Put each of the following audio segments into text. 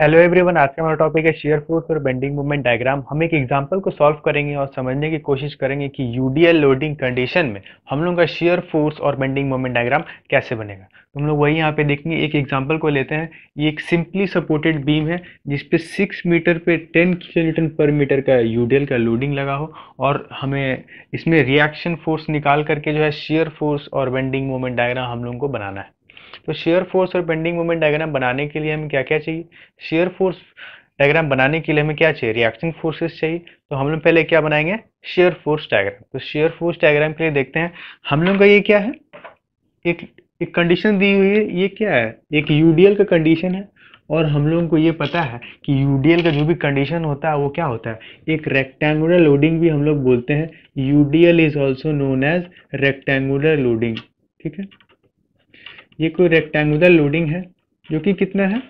hello everyone आज का हमारा टॉपिक है शेयर फोर्स और बेंडिंग मूवमेंट डायग्राम हम एक एग्जांपल को सॉल्व करेंगे और समझने की कोशिश करेंगे कि यूडीएल लोडिंग कंडीशन में हम लोगों का शेयर फोर्स और बेंडिंग मूवमेंट डायग्राम कैसे बनेगा तो हम लोग वही यहाँ पे देखेंगे एक एग्जांपल को लेते हैं ये एक सिंपली सपोर्टेड बीम है जिसपे सिक्स मीटर पे टेन किलो पर मीटर का यूडीएल का लोडिंग लगा हो और हमें इसमें रिएक्शन फोर्स निकाल करके जो है शेयर फोर्स और बेंडिंग मूवमेंट डायग्राम हम लोगों को बनाना है तो शेयर फोर्स और बेंडिंग मोमेंट डायग्राम बनाने के लिए हमें क्या क्या चाहिए शेयर फोर्स डायग्राम बनाने के लिए हमें क्या चाहिए रिएक्टिंग फोर्सेस चाहिए तो हम लोग पहले क्या बनाएंगे शेयर फोर्स डायग्राम तो शेयर फोर्स डायग्राम के लिए देखते हैं हम लोग का ये क्या है एक एक कंडीशन दी हुई है ये क्या है एक यूडीएल का कंडीशन है और हम लोगों को ये पता है कि यूडीएल का जो भी कंडीशन होता है वो क्या होता है एक रेक्टेंगुलर लोडिंग भी हम लोग बोलते हैं UDL is also known as rectangular loading ठीक है ये कोई रेक्टेंगुलर लोडिंग है जो कि कितना है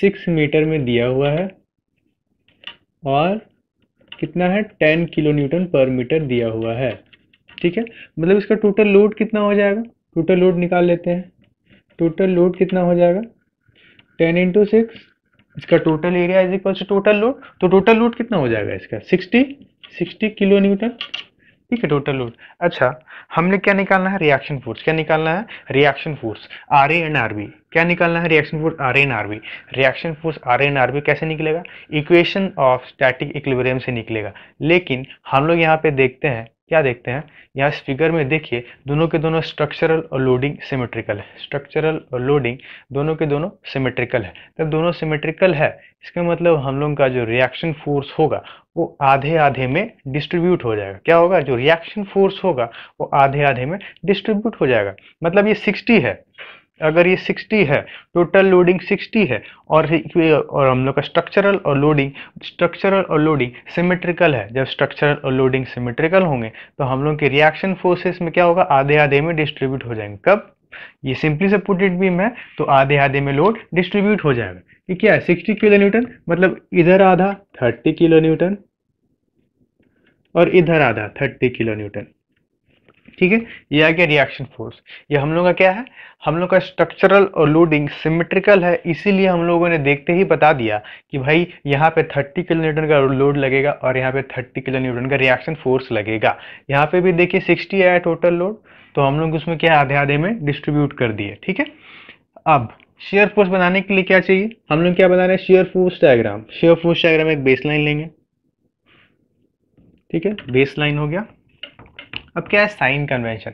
सिक्स मीटर में दिया हुआ है और कितना है ten kilo newton per meter दिया हुआ है ठीक है मतलब इसका टोटल लोड कितना हो जाएगा टोटल लोड निकाल लेते हैं टोटल लोड कितना हो जाएगा टेन इंटू सिक्स इसका total area is equal to total load तो टोटल लोड कितना हो जाएगा इसका सिक्सटी सिक्सटी किलो न्यूटन ठीक है टोटल लोड अच्छा हमने क्या निकालना है रिएक्शन फोर्स क्या निकालना है reaction force R A and R B क्या निकालना है reaction force R and R B reaction force R and R B कैसे निकलेगा इक्वेशन ऑफ स्टैटिक इक्विलिब्रियम से निकलेगा लेकिन हम लोग यहाँ पे देखते हैं क्या देखते हैं यहाँ इस फिगर में देखिए दोनों के दोनों स्ट्रक्चरल और लोडिंग सिमेट्रिकल है स्ट्रक्चरल और लोडिंग दोनों के दोनों सिमेट्रिकल है जब दोनों सिमेट्रिकल है इसका मतलब हम लोगों का जो रिएक्शन फोर्स होगा वो आधे आधे में डिस्ट्रीब्यूट हो जाएगा क्या होगा जो रिएक्शन फोर्स होगा वो आधे आधे में डिस्ट्रीब्यूट हो जाएगा मतलब ये सिक्सटी है अगर ये 60 है टोटल लोडिंग 60 है और और हम लोग का स्ट्रक्चरल और लोडिंग स्ट्रक्चरल और लोडिंग सिमेट्रिकल है जब स्ट्रक्चरल और लोडिंग सिमेट्रिकल होंगे तो हम लोग के रिएक्शन फोर्सेस में क्या होगा आधे आधे में डिस्ट्रीब्यूट हो जाएंगे कब ये सिंपली से पुटेड बीम है तो आधे आधे में लोड डिस्ट्रीब्यूट हो जाएगा ये क्या है सिक्सटी किलो न्यूटन मतलब इधर आधा थर्टी किलो न्यूटन और इधर आधा थर्टी किलो न्यूटन ठीक है ये आ गया रिएक्शन फोर्स ये हम लोग का क्या है हम लोग का स्ट्रक्चरल और लोडिंग सिमेट्रिकल है इसीलिए हम लोगों ने देखते ही बता दिया कि भाई यहाँ पे 30 किलो न्यूटन का लोड लगेगा और यहाँ पे 30 किलो न्यूटन का रिएक्शन फोर्स लगेगा यहाँ पे भी देखिए 60 आया टोटल लोड तो हम लोग उसमें क्या आधे आधे में डिस्ट्रीब्यूट कर दिए ठीक है अब शेयर फोर्स बनाने के लिए क्या चाहिए हम लोग क्या बना रहे हैं shear force diagram shear force diagram एक बेस लाइन लेंगे ठीक है बेस लाइन हो गया अब क्या है sign convention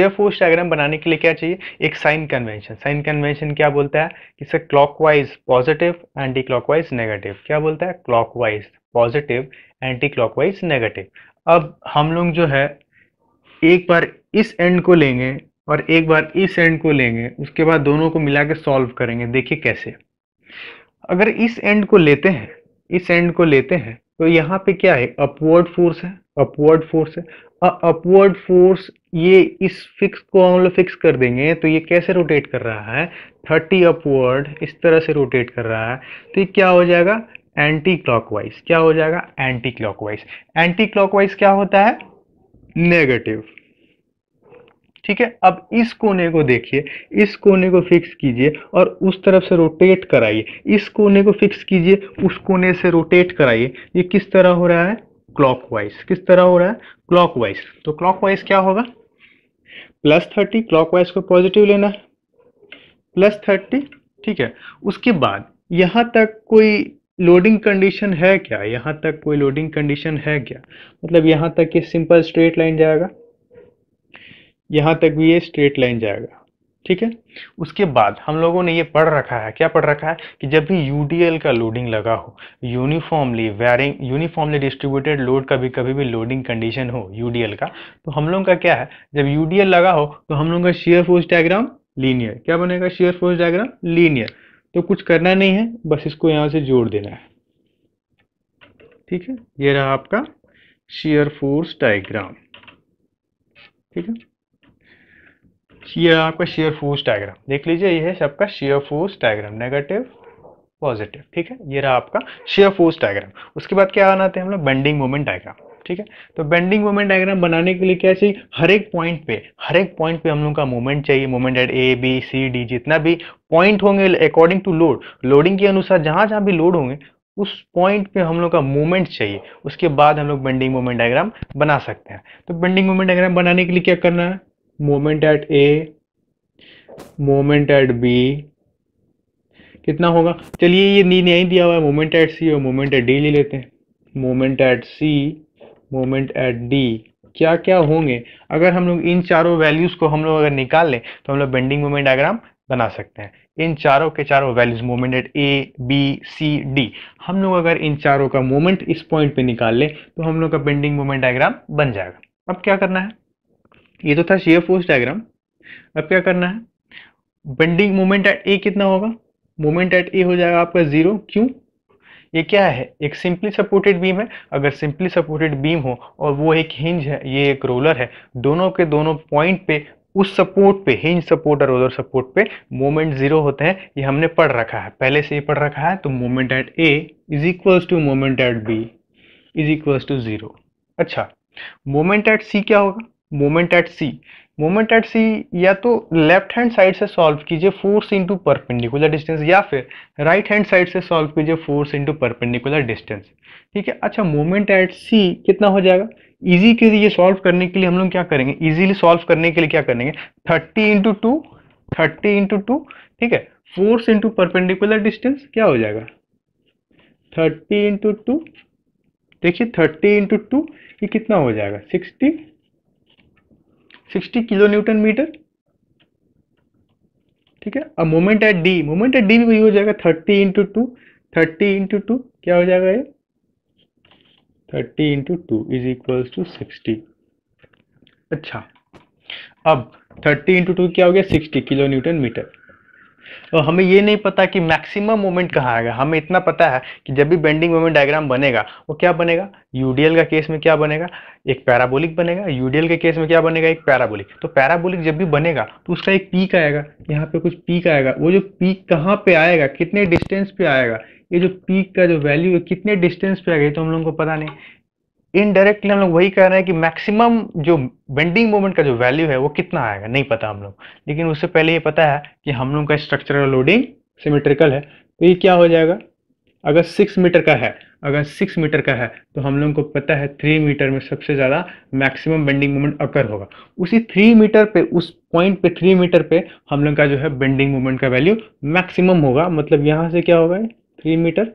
F force diagram बनाने के लिए क्या चाहिए एक साइन कन्वेंशन साइन कन्वेंशन क्या बोलता है कि sir clockwise positive anti clockwise negative क्या बोलता है clockwise positive anti clockwise negative अब हम लोग जो है एक बार इस एंड को लेंगे और एक बार इस एंड को लेंगे उसके बाद दोनों को मिला के सॉल्व करेंगे देखिए कैसे अगर इस एंड को लेते हैं इस एंड को लेते हैं तो यहाँ पे क्या है अपवर्ड फोर्स है अपवर्ड फोर्स है अपवर्ड फोर्स ये इस फिक्स को हम लोग फिक्स कर देंगे तो ये कैसे रोटेट कर रहा है थर्टी अपवर्ड इस तरह से रोटेट कर रहा है तो ये क्या हो जाएगा एंटी क्लॉकवाइज क्या हो जाएगा एंटी क्लॉकवाइज एंटी क्लॉकवाइज क्या होता है नेगेटिव ठीक है अब इस कोने को देखिए इस कोने को फिक्स कीजिए और उस तरफ से रोटेट कराइए इस कोने को फिक्स कीजिए उस कोने से रोटेट कराइए ये किस तरह हो रहा है क्लॉकवाइज किस तरह हो रहा है क्लॉकवाइज तो क्लॉकवाइज क्या होगा प्लस थर्टी क्लॉकवाइज को पॉजिटिव लेना है प्लस थर्टी ठीक है उसके बाद यहां तक कोई लोडिंग कंडीशन है क्या यहां तक कोई लोडिंग कंडीशन है क्या मतलब यहां तक ये सिंपल स्ट्रेट लाइन जाएगा यहां तक भी ये स्ट्रेट लाइन जाएगा ठीक है उसके बाद हम लोगों ने ये पढ़ रखा है क्या पढ़ रखा है कि जब भी यूडीएल का लोडिंग लगा हो uniformly varying uniformly distributed load का भी कभी भी लोडिंग कंडीशन हो यूडीएल का तो हम लोगों का क्या है जब यूडीएल लगा हो तो हम लोगों का शेयर फोर्स डायग्राम लीनियर क्या बनेगा शेयर फोर्स डायग्राम लीनियर तो कुछ करना नहीं है बस इसको यहाँ से जोड़ देना है ठीक है ये रहा आपका शेयर फोर्स डायग्राम ठीक है ये आपका शेयर फोर्स डायग्राम देख लीजिए ये है सबका shear force diagram negative positive ठीक है ये रहा आपका शेयर फोर्स डायग्राम उसके बाद क्या बनाते हैं हम लोग बेंडिंग मोमेंट डायग्राम ठीक है तो बेंडिंग मोमेंट डायग्राम बनाने के लिए क्या चाहिए हर एक पॉइंट पे हर एक पॉइंट पे हम लोग का मोमेंट चाहिए moment at A B C D जितना भी पॉइंट होंगे अकॉर्डिंग टू लोड लोडिंग के अनुसार जहाँ जहां भी लोड होंगे उस पॉइंट पे हम लोग का मोमेंट चाहिए उसके बाद हम लोग बेंडिंग मोमेंट डायग्राम बना सकते हैं तो बेंडिंग मोमेंट डायग्राम बनाने के लिए क्या करना है moment at A moment at B कितना होगा चलिए ये नींद यहीं दिया हुआ है मोमेंट एट सी और मोमेंट एट डी ले लेते हैं moment at C moment at D क्या क्या होंगे अगर हम लोग इन चारों वैल्यूज़ को हम लोग अगर निकाल लें तो हम लोग बेंडिंग मोमेंट डायग्राम बना सकते हैं इन चारों के चारों values moment at A B C D हम लोग अगर इन चारों का मोमेंट इस पॉइंट पे निकाल लें तो हम लोग का बेंडिंग मोमेंट डायग्राम बन जाएगा अब क्या करना है ये तो था शेयर फोर्स डायग्राम अब क्या करना है बेंडिंग मोमेंट एट ए कितना होगा मोमेंट एट ए हो जाएगा आपका जीरो क्यों ये क्या है एक सिंपली सपोर्टेड बीम है अगर सिंपली सपोर्टेड बीम हो और वो एक हिंज है ये एक रोलर है दोनों के दोनों पॉइंट पे उस सपोर्ट पे हिंज सपोर्ट और रोलर सपोर्ट पे मोमेंट जीरो होते हैं ये हमने पढ़ रखा है पहले से ये पढ़ रखा है तो moment at A is equals to moment at B is equals to zero अच्छा मोमेंट एट सी क्या होगा moment at C moment at C या तो लेफ्ट हैंड साइड से सॉल्व कीजिए फोर्स इंटू परपेंडिकुलर डिस्टेंस या फिर राइट हैंड साइड से सॉल्व कीजिए फोर्स इंटू परपेंडिकुलर डिस्टेंस ठीक है अच्छा मोमेंट एट सी कितना हो जाएगा इजी के लिए सॉल्व करने के लिए हम लोग क्या करेंगे इजीली सॉल्व करने के लिए क्या करेंगे thirty into two thirty into two ठीक है फोर्स इंटू परपेंडिकुलर डिस्टेंस क्या हो जाएगा थर्टी इंटू टू देखिए थर्टी इंटू टू ये कितना हो जाएगा सिक्सटी 60 किलो न्यूटन मीटर ठीक है अब moment at D moment at D भी वही हो जाएगा 30 into two thirty into two क्या हो जाएगा ये 30 into two is equals to sixty अच्छा अब 30 इंटू टू क्या हो गया 60 किलो न्यूटन मीटर तो हमें ये नहीं पता कि मैक्सिमम मोमेंट कहाँ आएगा हमें इतना पता है कि जब भी बेंडिंग मोमेंट डायग्राम बनेगा वो क्या बनेगा यूडीएल का केस में क्या बनेगा एक पैराबोलिक बनेगा यूडीएल के केस में क्या बनेगा एक पैराबोलिक तो पैराबोलिक जब भी बनेगा तो उसका एक पीक आएगा यहाँ पे कुछ पीक आएगा वो जो पीक कहाँ पे आएगा कितने डिस्टेंस पे आएगा ये जो पीक का जो वैल्यू है कितने डिस्टेंस पे आएगा ये तो हम लोगों को पता नहीं इनडायरेक्टली हम लोग वही कह रहे हैं कि मैक्सिमम जो बेंडिंग मोमेंट का जो वैल्यू है वो कितना आएगा नहीं पता हम लोग लेकिन उससे पहले ये पता है कि हम लोग का स्ट्रक्चरल लोडिंग सिमेट्रिकल है तो ये क्या हो जाएगा अगर सिक्स मीटर का है अगर सिक्स मीटर का है तो हम लोगों को पता है थ्री मीटर में सबसे ज़्यादा मैक्सिमम बेंडिंग मोमेंट अकर होगा उसी थ्री मीटर पे उस पॉइंट पे थ्री मीटर पे हम लोग का जो है बेंडिंग मोमेंट का वैल्यू मैक्सिमम होगा मतलब यहाँ से क्या होगा थ्री मीटर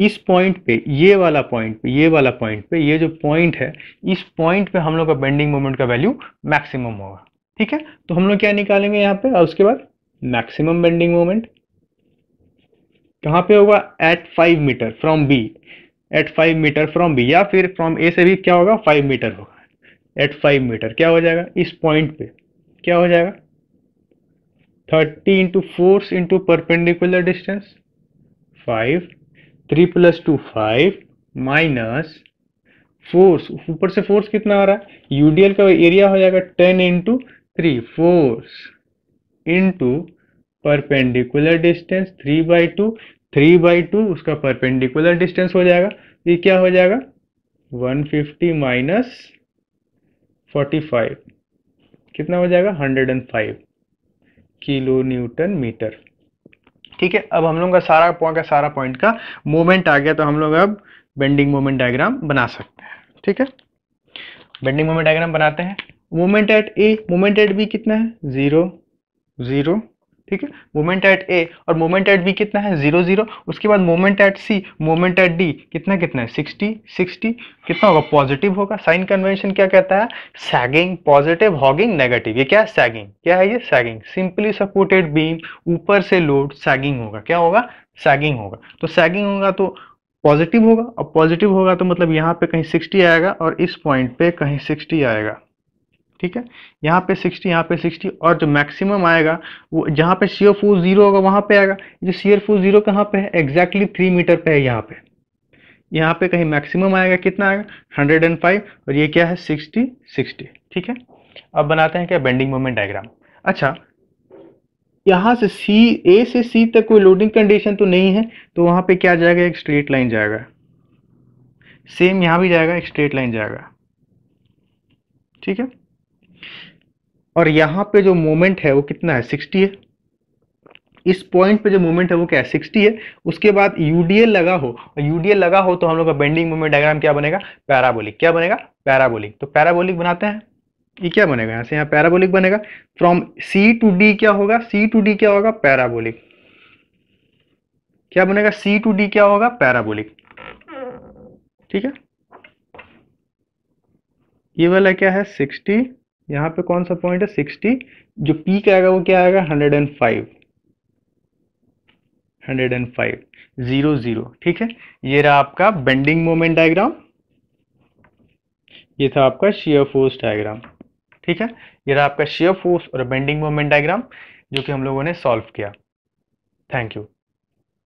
इस पॉइंट पे ये वाला पॉइंट पे ये वाला पॉइंट पे ये जो पॉइंट है इस पॉइंट पे हम लोग का बेंडिंग मोमेंट का वैल्यू मैक्सिमम होगा ठीक है तो हम लोग क्या निकालेंगे यहाँ पे और उसके बाद मैक्सिमम बेंडिंग मोमेंट कहाँ पे होगा at five metre from B at five metre from B या फिर फ्रॉम ए से भी क्या होगा फाइव मीटर होगा एट फाइव मीटर क्या हो जाएगा इस पॉइंट पे क्या हो जाएगा thirty into force into perpendicular distance five three plus two five minus force ऊपर से फोर्स कितना आ रहा है यूडीएल का एरिया हो जाएगा ten into three force into perpendicular distance three by two three by two उसका परपेंडिकुलर डिस्टेंस हो जाएगा ये क्या हो जाएगा one fifty minus forty five कितना हो जाएगा hundred and five kilo newton metre ठीक है अब हम लोग का सारा पॉइंट का सारा पॉइंट का मूवमेंट आ गया तो हम लोग अब बेंडिंग मूवमेंट डायग्राम बना सकते हैं ठीक है बेंडिंग मूवमेंट डायग्राम बनाते हैं movement at A movement at B कितना है जीरो जीरो ठीक है मोमेंट एट ए और मोमेंट एट बी कितना है जीरो जीरो उसके बाद moment at C moment at D कितना कितना है सिक्सटी सिक्सटी कितना होगा पॉजिटिव होगा साइन कन्वेंशन क्या कहता है सैगिंग पॉजिटिव हॉगिंग नेगेटिव ये क्या है सैगिंग क्या है ये सैगिंग सिंपली सपोर्टेड बीम ऊपर से लोड सैगिंग होगा क्या होगा सैगिंग होगा तो सैगिंग होगा तो पॉजिटिव होगा और पॉजिटिव होगा तो मतलब यहाँ पे कहीं 60 आएगा और इस पॉइंट पे कहीं 60 आएगा ठीक है यहाँ पे 60 यहाँ पे 60 और जो मैक्सिमम आएगा वो जहाँ पे सीओ फोर जीरो होगा वहाँ पे आएगा जो सीओ फोर जीरो कहाँ पे है एग्जैक्टली थ्री मीटर पे है यहाँ पे यहाँ पे कहीं मैक्सिमम आएगा कितना आएगा 105 और ये क्या है 60 60 ठीक है अब बनाते हैं क्या बेंडिंग मोमेंट डायग्राम अच्छा यहाँ से सी ए से सी तक कोई लोडिंग कंडीशन तो नहीं है तो वहाँ पे क्या जाएगा एक स्ट्रेट लाइन जाएगा सेम यहाँ भी जाएगा एक स्ट्रेट लाइन जाएगा ठीक है और यहाँ पे जो मोमेंट है वो कितना है सिक्सटी है इस पॉइंट पे जो मोमेंट है वो क्या है सिक्सटी है उसके बाद यूडीएल लगा हो और यूडीएल लगा हो तो हम लोग का बेंडिंग मूवमेंट डायग्राम क्या बनेगा पैराबोलिक क्या बनेगा पैराबोलिक तो पैराबोलिक बनाते हैं ये क्या बनेगा यहाँ से यहाँ पैराबोलिक बनेगा फ्रॉम सी टू डी क्या होगा सी टू डी क्या होगा पैराबोलिक क्या बनेगा सी टू डी क्या होगा पैराबोलिक ठीक है ये वाला क्या है सिक्सटी यहाँ पे कौन सा पॉइंट है सिक्सटी जो पीक आएगा वो क्या आएगा hundred and five hundred and five zero zero ठीक है ये रहा आपका बेंडिंग मोमेंट डायग्राम ये था आपका शेयर फोर्स डायग्राम ठीक है ये रहा आपका शेयर फोर्स और बेंडिंग मोमेंट डायग्राम जो कि हम लोगों ने सॉल्व किया थैंक यू